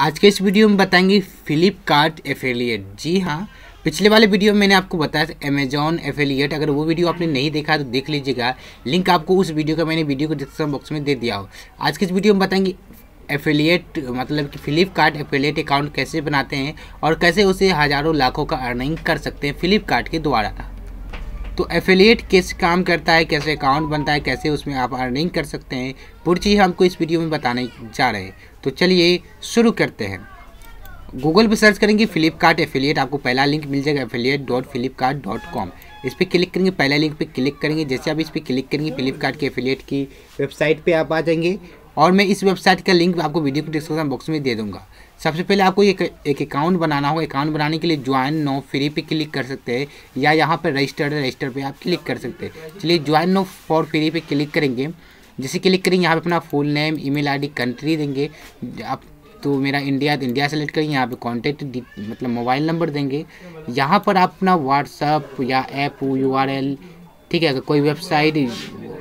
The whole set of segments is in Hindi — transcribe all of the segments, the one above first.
आज के इस वीडियो में बताएंगे फ्लिपकार्ट एफिलिएट जी हाँ पिछले वाले वीडियो में मैंने आपको बताया था अमेजॉन एफिलिएट अगर वो वीडियो आपने नहीं देखा तो देख लीजिएगा लिंक आपको उस वीडियो का मैंने वीडियो को डिस्क्रिप्शन बॉक्स में दे दिया हो आज के इस वीडियो में बताएंगे एफिलिएट मतलब कि फ्लिपकार्ट एफिलिएट अकाउंट कैसे बनाते हैं और कैसे उसे हज़ारों लाखों का अर्निंग कर सकते हैं फ्लिपकार्ट के द्वारा तो एफिलेट कैसे काम करता है कैसे अकाउंट बनता है कैसे उसमें आप अर्निंग कर सकते हैं पूरी चीज़ हमको इस वीडियो में बताने जा रहे हैं तो चलिए शुरू करते हैं गूगल पर सर्च करेंगे फ्लिपकार्ट एफिलिएट आपको पहला लिंक मिल जाएगा affiliate dot Flipkart dot com इस पर क्लिक करेंगे पहला लिंक पे क्लिक करेंगे जैसे आप इस पर क्लिक करेंगे फ्लिपकार्ट के एफिलिएट की वेबसाइट पे आप आ जाएंगे और मैं इस वेबसाइट का लिंक आपको वीडियो के डिस्क्रिप्शन बॉक्स में दे दूंगा सबसे पहले आपको एक एक अकाउंट बनाना होगा अकाउंट बनाने के लिए ज्वाइन नो फ्री पे क्लिक कर सकते हैं या यहाँ पर रजिस्टर्ड है रजिस्टर पे आप क्लिक कर सकते हैं चलिए ज्वाइन नो फॉर फ्री पे क्लिक करेंगे जैसे क्लिक करेंगे यहाँ पे अपना full name email ID country देंगे आप तो मेरा इंडिया तो इंडिया सेलेक्ट करेंगे यहाँ पर कॉन्टैक्ट मतलब मोबाइल नंबर देंगे यहाँ पर आप अपना व्हाट्सअप या ऐप यू ठीक है अगर कोई वेबसाइट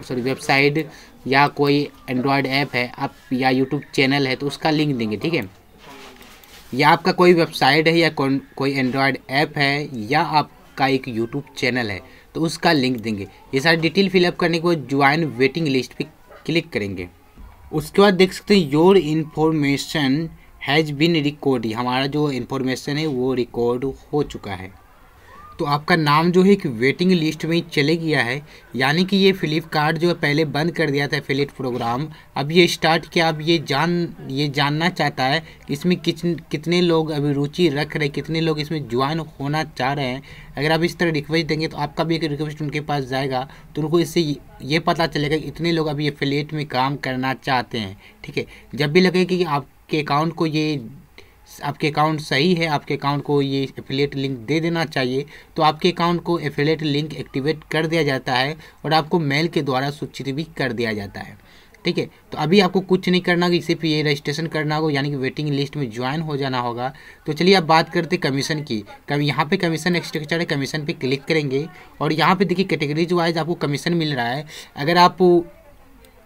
सॉरी वेबसाइट या कोई एंड्रॉयड ऐप है आप या यूट्यूब चैनल है तो उसका लिंक देंगे ठीक है या आपका कोई वेबसाइट है या कोई एंड्रॉयड ऐप है या आपका एक यूट्यूब चैनल है तो उसका लिंक देंगे ये सारी डिटेल फिलअप करने के बाद ज्वाइन वेटिंग लिस्ट पर क्लिक करेंगे उसके बाद देख सकते हैं your information has been record हमारा जो इन्फॉर्मेशन है वो रिकॉर्ड हो चुका है तो आपका नाम जो है एक वेटिंग लिस्ट में चले गया है यानी कि ये फ्लिपकार्ट जो है पहले बंद कर दिया था फिलिट प्रोग्राम अब ये स्टार्ट किया अब ये जान ये जानना चाहता है कि इसमें किच कितने लोग अभी रुचि रख रहे कितने लोग इसमें ज्वाइन होना चाह रहे हैं अगर आप इस तरह रिक्वेस्ट देंगे तो आपका भी एक रिक्वेस्ट उनके पास जाएगा तो उनको इससे ये पता चलेगा इतने लोग अभी ये फ्लेट में काम करना चाहते हैं ठीक है जब भी लगे कि आपके अकाउंट को ये आपके अकाउंट सही है आपके अकाउंट को ये एफिलेट लिंक दे देना चाहिए तो आपके अकाउंट को एफिलेट लिंक एक्टिवेट कर दिया जाता है और आपको मेल के द्वारा सूचित भी कर दिया जाता है ठीक है तो अभी आपको कुछ नहीं करना होगा सिर्फ ये रजिस्ट्रेशन करना होगा यानी कि वेटिंग लिस्ट में ज्वाइन हो जाना होगा तो चलिए आप बात करते कमीशन की कभी यहाँ पे कमीशन एक्सट्रक्चर है कमीशन पे क्लिक करेंगे और यहाँ पे देखिए कैटेगरीज वाइज आपको कमीशन मिल रहा है अगर आप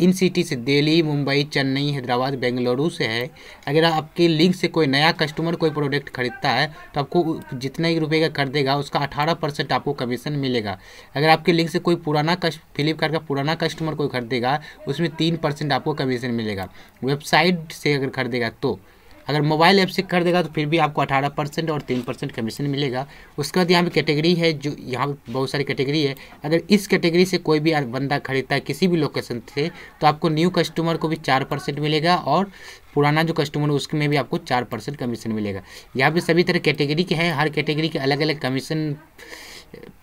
इन सिटी से दिल्ली मुंबई चेन्नई हैदराबाद बेंगलुरु से है अगर आपके लिंक से कोई नया कस्टमर कोई प्रोडक्ट खरीदता है तो आपको जितना ही रुपये का कर देगा उसका अठारह परसेंट आपको कमीशन मिलेगा अगर आपके लिंक से कोई पुराना कस्ट फ्लिपकार्ट का पुराना कस्टमर कोई खरीदेगा उसमें तीन परसेंट आपको कमीशन मिलेगा वेबसाइट से अगर खरीदेगा तो अगर मोबाइल ऐप से कर देगा तो फिर भी आपको अठारह परसेंट और तीन परसेंट कमीशन मिलेगा उसके बाद यहाँ पे कैटेगरी है जो यहाँ पे बहुत सारी कैटेगरी है अगर इस कैटेगरी से कोई भी बंदा खरीदता है किसी भी लोकेशन से तो आपको न्यू कस्टमर को भी चार परसेंट मिलेगा और पुराना जो कस्टमर है उसमें भी आपको चार परसेंट कमीशन मिलेगा यहाँ पर सभी तरह कैटेगरी के हैं हर कैटेगरी के अलग अलग कमीशन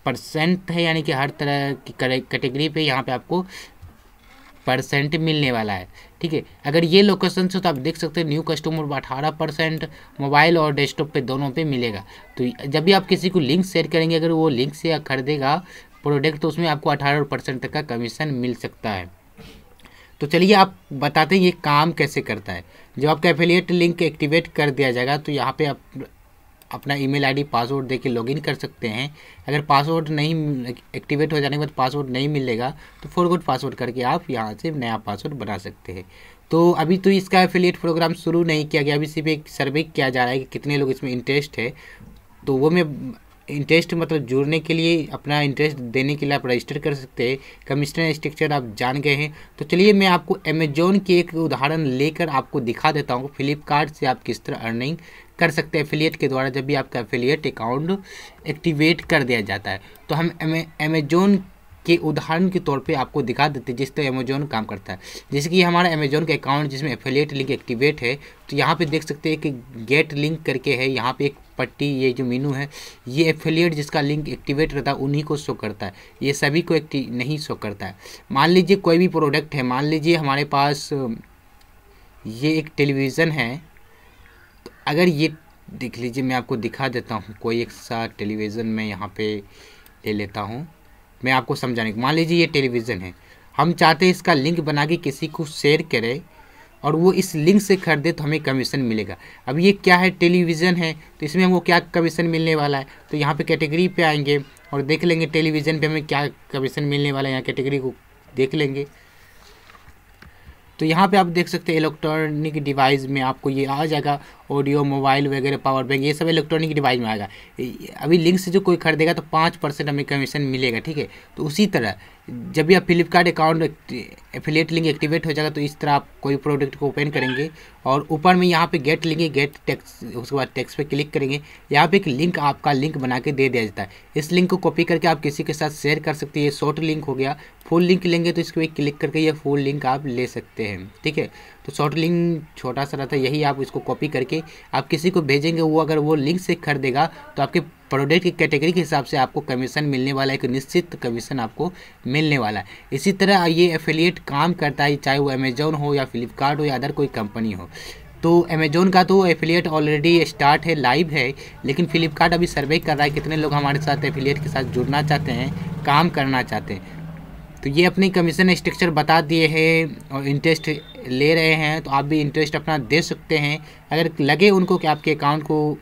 परसेंट है यानी कि हर तरह की कैटेगरी पे यहाँ पे आपको परसेंट मिलने वाला है ठीक है अगर ये लोकेशन से तो आप देख सकते हैं न्यू कस्टमर को अठारह परसेंट मोबाइल और डेस्कटॉप पे दोनों पे मिलेगा तो जब भी आप किसी को लिंक शेयर करेंगे अगर वो लिंक से खरीदेगा प्रोडक्ट तो उसमें आपको अठारह परसेंट तक का कमीशन मिल सकता है तो चलिए आप बताते हैं ये काम कैसे करता है जब आपका एफिलिएट लिंक एक्टिवेट कर दिया जाएगा तो यहाँ पर आप अपना ईमेल आईडी पासवर्ड देके लॉगिन कर सकते हैं अगर पासवर्ड नहीं एक्टिवेट हो जाने के बाद पासवर्ड नहीं मिलेगा तो फॉरगोड पासवर्ड करके आप यहाँ से नया पासवर्ड बना सकते हैं तो अभी तो इसका एफिलिएट प्रोग्राम शुरू नहीं किया गया अभी सिर्फ एक सर्वे किया जा रहा है कि कितने लोग इसमें इंटरेस्ट है तो वो मैं इंटरेस्ट मतलब जुड़ने के लिए अपना इंटरेस्ट देने के लिए आप रजिस्टर कर सकते हैं कमिश्नर स्ट्रक्चर आप जान गए हैं तो चलिए मैं आपको अमेजोन की एक उदाहरण लेकर आपको दिखा देता हूँ फ्लिपकार्ट से आप किस तरह अर्निंग कर सकते हैं एफिलिएट के द्वारा जब भी आपका एफिलिएट अकाउंट एक्टिवेट कर दिया जाता है तो हम अमेजोन के उदाहरण के तौर पे आपको दिखा देते हैं जिस तरह तो अमेजोन काम करता है जैसे कि हमारा अमेजोन का अकाउंट जिसमें एफिलिएट लिंक एक्टिवेट है तो यहाँ पे देख सकते हैं कि गेट लिंक करके है यहाँ पे एक पट्टी ये जो मीनू है ये एफिलिएट जिसका लिंक एक्टिवेट रहता है उन्हीं को शो करता है ये सभी को एक्टिव नहीं शो करता है मान लीजिए कोई भी प्रोडक्ट है मान लीजिए हमारे पास ये एक टेलीविज़न है अगर ये देख लीजिए मैं आपको दिखा देता हूँ कोई एक सा टेलीविज़न में यहाँ पे ले लेता हूँ मैं आपको समझाने मान लीजिए ये टेलीविज़न है हम चाहते हैं इसका लिंक बना के किसी को शेयर करें और वो इस लिंक से खरीदे तो हमें कमीशन मिलेगा अब ये क्या है टेलीविज़न है तो इसमें हमको क्या कमीशन मिलने वाला है तो यहाँ पे कैटेगरी पे आएंगे और देख लेंगे टेलीविज़न पे हमें क्या कमीशन मिलने वाला है यहाँ कैटेगरी को देख लेंगे तो यहाँ पे आप देख सकते हैं इलेक्ट्रॉनिक डिवाइस में आपको ये आ जाएगा ऑडियो मोबाइल वगैरह पावर बैंक ये सब इलेक्ट्रॉनिक डिवाइस में आएगा अभी लिंक से जो कोई खरीदेगा तो पाँच परसेंट हमें कमीशन मिलेगा ठीक है तो उसी तरह जब भी आप Flipkart account affiliate link activate हो जाएगा तो इस तरह आप कोई प्रोडक्ट को ओपन करेंगे और ऊपर में यहाँ पे गेट लेंगे गेट टैक्स उसके बाद टैक्स पे क्लिक करेंगे यहाँ पे एक लिंक आपका लिंक बना के दे दिया जाता है इस लिंक को कॉपी करके आप किसी के साथ शेयर कर सकते हैं ये शॉर्ट लिंक हो गया फुल लिंक लेंगे तो इसके क्लिक करके ये फुल लिंक आप ले सकते हैं ठीक है तो शॉर्ट लिंक छोटा सा रहता है यही आप इसको कॉपी करके आप किसी को भेजेंगे वो अगर वो लिंक से खरीदेगा तो आपके प्रोडक्ट की कैटेगरी के हिसाब से आपको कमीशन मिलने वाला है एक निश्चित कमीशन आपको मिलने वाला है इसी तरह ये एफिलिएट काम करता है चाहे वो अमेजोन हो या फ्लिपकार्ट हो या अदर कोई कंपनी हो तो अमेजोन का तो एफिलिएट ऑलरेडी स्टार्ट है लाइव है लेकिन फ्लिपकार्ट अभी सर्वे कर रहा है कितने लोग हमारे साथ एफिलिएट के साथ जुड़ना चाहते हैं काम करना चाहते हैं तो ये अपने कमीशन स्ट्रक्चर बता दिए हैं और इंटरेस्ट ले रहे हैं तो आप भी इंटरेस्ट अपना दे सकते हैं अगर लगे उनको कि आपके अकाउंट को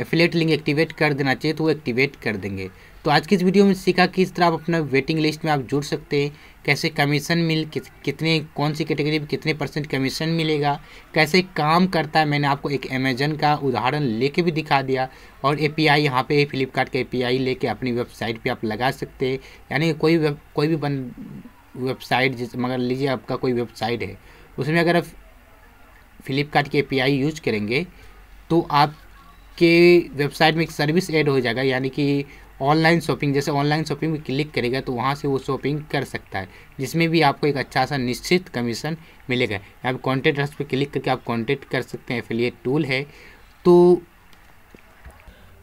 एफिलेट लिंक एक्टिवेट कर देना चाहिए तो वो एक्टिवेट कर देंगे तो आज की इस वीडियो में सीखा किस तरह आप अपना वेटिंग लिस्ट में आप जुड़ सकते हैं कैसे कमीशन मिल कितने कौन सी कैटेगरी में कितने परसेंट कमीशन मिलेगा कैसे काम करता है मैंने आपको एक अमेजन का उदाहरण लेके भी दिखा दिया और ए पी आई यहाँ पर फ्लिपकार्ट का ए पी आई लेके अपनी वेबसाइट पर आप लगा सकते हैं यानी कोई वेब कोई भी बन वेबसाइट जिस मगर लीजिए आपका कोई वेबसाइट है उसमें अगर आप फ्लिपकार्ट की ए यूज करेंगे तो आपके वेबसाइट में एक सर्विस ऐड हो जाएगा यानी कि ऑनलाइन शॉपिंग जैसे ऑनलाइन शॉपिंग में क्लिक करेगा तो वहाँ से वो शॉपिंग कर सकता है जिसमें भी आपको एक अच्छा सा निश्चित कमीशन मिलेगा आप कॉन्टेक्ट पर क्लिक करके आप कॉन्टेक्ट कर सकते हैं एफिलिएट टूल है तो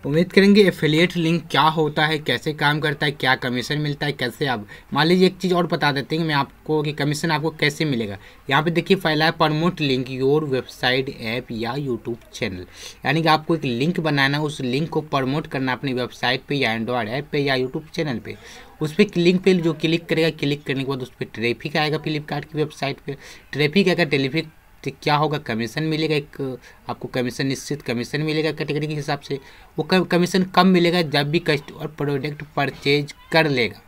उम्मीद करेंगे एफिलिएट लिंक क्या होता है कैसे काम करता है क्या कमीशन मिलता है कैसे आप मान लीजिए एक चीज़ और बता देते हैं मैं आपको कि कमीशन आपको कैसे मिलेगा यहाँ पे देखिए पहला है promote link your website app या यूट्यूब चैनल यानी कि आपको एक लिंक बनाना उस लिंक को प्रमोट करना अपनी वेबसाइट पर या एंड्रॉयड ऐप पर या यूट्यूब चैनल पर उस पर लिंक पर जो क्लिक करेगा क्लिक करने के बाद उस पर ट्रैफिक आएगा फ्लिपकार्ट की वेबसाइट पर ट्रैफिक आएगा टेलीफिक तो क्या होगा कमीशन मिलेगा एक आपको कमीशन निश्चित कमीशन मिलेगा कैटेगरी के हिसाब से वो कमीशन कम मिलेगा जब भी कस्टमर प्रोडक्ट परचेज कर लेगा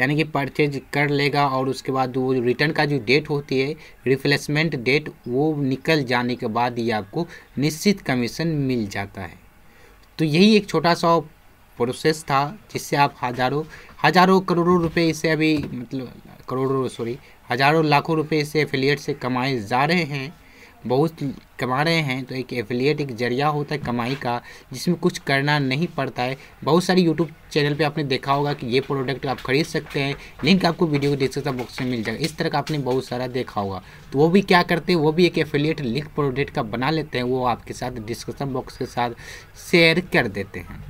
यानी कि परचेज कर लेगा और उसके बाद वो रिटर्न का जो डेट होती है रिफ्लेसमेंट डेट वो निकल जाने के बाद ही आपको निश्चित कमीशन मिल जाता है तो यही एक छोटा सा प्रोसेस था जिससे आप हज़ारों हज़ारों करोड़ों रुपए इसे अभी मतलब करोड़ों सॉरी हज़ारों लाखों रुपए इस एफिलिएट से कमाए जा रहे हैं बहुत कमा रहे हैं तो एक एफिलिएट एक जरिया होता है कमाई का जिसमें कुछ करना नहीं पड़ता है बहुत सारे यूट्यूब चैनल पे आपने देखा होगा कि ये प्रोडक्ट आप खरीद सकते हैं लिंक आपको वीडियो डिस्क्रिप्शन बॉक्स में मिल जाएगा इस तरह का आपने बहुत सारा देखा होगा तो वो भी क्या करते हैं वो भी एक एफिलिएट लिंक प्रोडक्ट का बना लेते हैं वो आपके साथ डिस्क्रिप्शन बॉक्स के साथ शेयर कर देते हैं